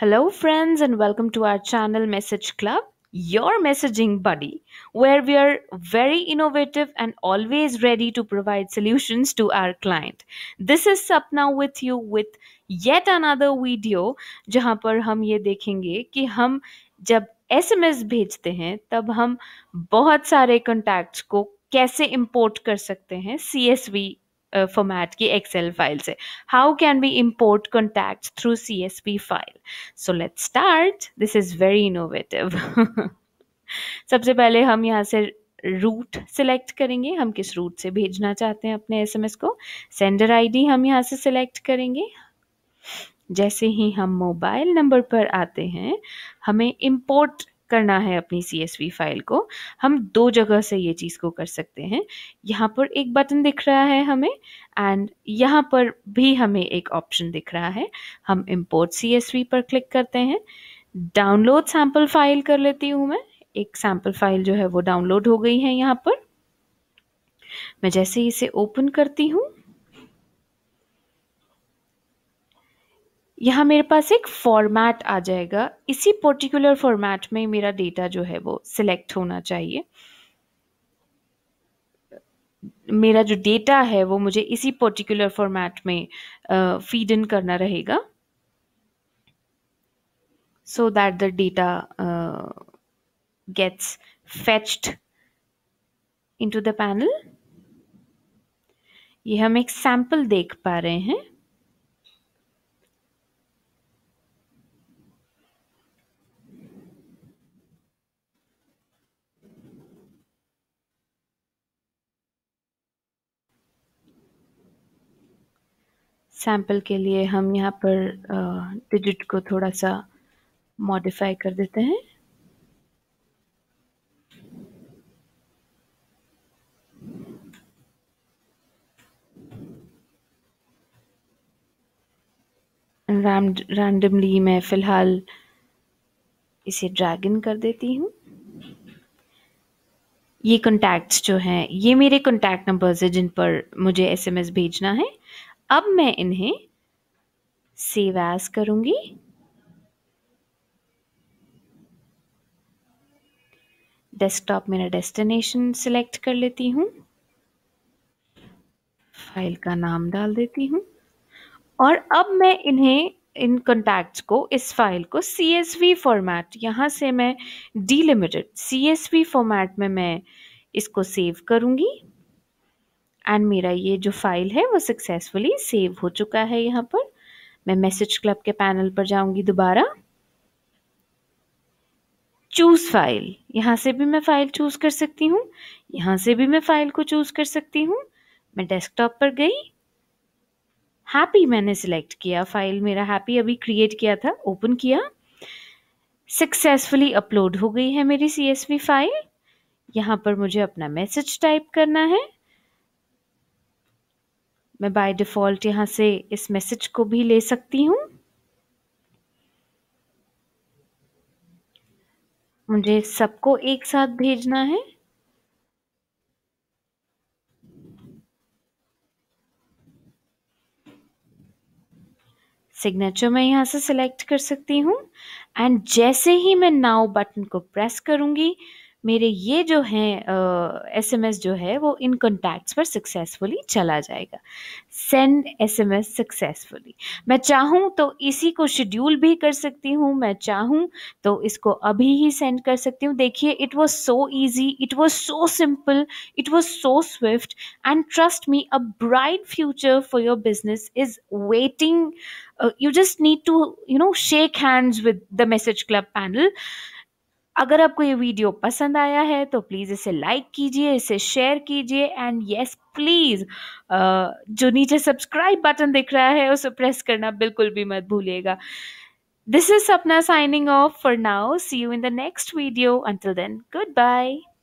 Hello friends and welcome to our channel Message Club, your messaging buddy, where we are very innovative and always ready to provide solutions to our client. This is Sapna with you with yet another video जहां पर हम ये देखेंगे कि हम जब SMS, भेजते हैं तब हम बहुत सारे कॉन्टैक्ट्स को कैसे इंपोर्ट कर सकते हैं सी फॉर्मेट की एक्सेल फाइल से how can be import contact through C S P file so let start this is very innovative सबसे पहले हम यहाँ से रूट सिलेक्ट करेंगे हम किस रूट से भेजना चाहते हैं अपने एसएमएस को सेंडर आईडी हम यहाँ से सिलेक्ट करेंगे जैसे ही हम मोबाइल नंबर पर आते हैं हमें इम्पोर्ट करना है अपनी सी फाइल को हम दो जगह से ये चीज़ को कर सकते हैं यहाँ पर एक बटन दिख रहा है हमें एंड यहाँ पर भी हमें एक ऑप्शन दिख रहा है हम इम्पोर्ट सी पर क्लिक करते हैं डाउनलोड सैम्पल फाइल कर लेती हूँ मैं एक सैम्पल फाइल जो है वो डाउनलोड हो गई है यहाँ पर मैं जैसे इसे ओपन करती हूँ यहाँ मेरे पास एक फॉर्मेट आ जाएगा इसी पर्टिकुलर फॉर्मेट में मेरा डेटा जो है वो सिलेक्ट होना चाहिए मेरा जो डेटा है वो मुझे इसी पर्टिकुलर फॉर्मेट में फीड uh, इन करना रहेगा so that the data gets fetched into the panel ये हम एक सैंपल देख पा रहे हैं सैंपल के लिए हम यहाँ पर डिजिट को थोड़ा सा मॉडिफाई कर देते हैं रैंडमली मैं फ़िलहाल इसे ड्रैगन कर देती हूँ ये कॉन्टैक्ट्स जो हैं ये मेरे कॉन्टैक्ट नंबर्स हैं जिन पर मुझे एसएमएस भेजना है अब मैं इन्हें सेव एज करूंगी डेस्कटॉप मेरा डेस्टिनेशन सिलेक्ट कर लेती हूँ फाइल का नाम डाल देती हूँ और अब मैं इन्हें इन कॉन्टैक्ट्स को इस फाइल को सी एस वी फॉर्मेट यहाँ से मैं delimited C S V format में मैं इसको सेव करूँगी एंड मेरा ये जो फाइल है वो सक्सेसफुली सेव हो चुका है यहाँ पर मैं मैसेज क्लब के पैनल पर जाऊंगी दोबारा चूज़ फाइल यहाँ से भी मैं फ़ाइल चूज़ कर सकती हूँ यहाँ से भी मैं फ़ाइल को चूज़ कर सकती हूँ मैं डेस्कटॉप पर गई हैप्पी मैंने सिलेक्ट किया फ़ाइल मेरा हैप्पी अभी क्रिएट किया था ओपन किया सक्सेसफुली अपलोड हो गई है मेरी सी फाइल यहाँ पर मुझे अपना मैसेज टाइप करना है मैं बाय डिफ़ॉल्ट यहाँ से इस मैसेज को भी ले सकती हूँ मुझे सबको एक साथ भेजना है सिग्नेचर मैं यहां से सिलेक्ट कर सकती हूँ एंड जैसे ही मैं नाउ बटन को प्रेस करूंगी मेरे ये जो हैं एस जो है वो इन कॉन्टैक्ट्स पर सक्सेसफुली चला जाएगा सेंड एस एस सक्सेसफुली मैं चाहूँ तो इसी को शेड्यूल भी कर सकती हूँ मैं चाहूँ तो इसको अभी ही सेंड कर सकती हूँ देखिए it was so easy it was so simple it was so swift and trust me a bright future for your business is waiting you just need to you know shake hands with the message club panel अगर आपको ये video पसंद आया है तो please इसे like कीजिए इसे शेयर कीजिए एंड यस प्लीज़ जो नीचे सब्सक्राइब बटन दिख रहा है उसे प्रेस करना बिल्कुल भी मत भूलिएगा this is Sapna signing off for now see you in the next video until then good bye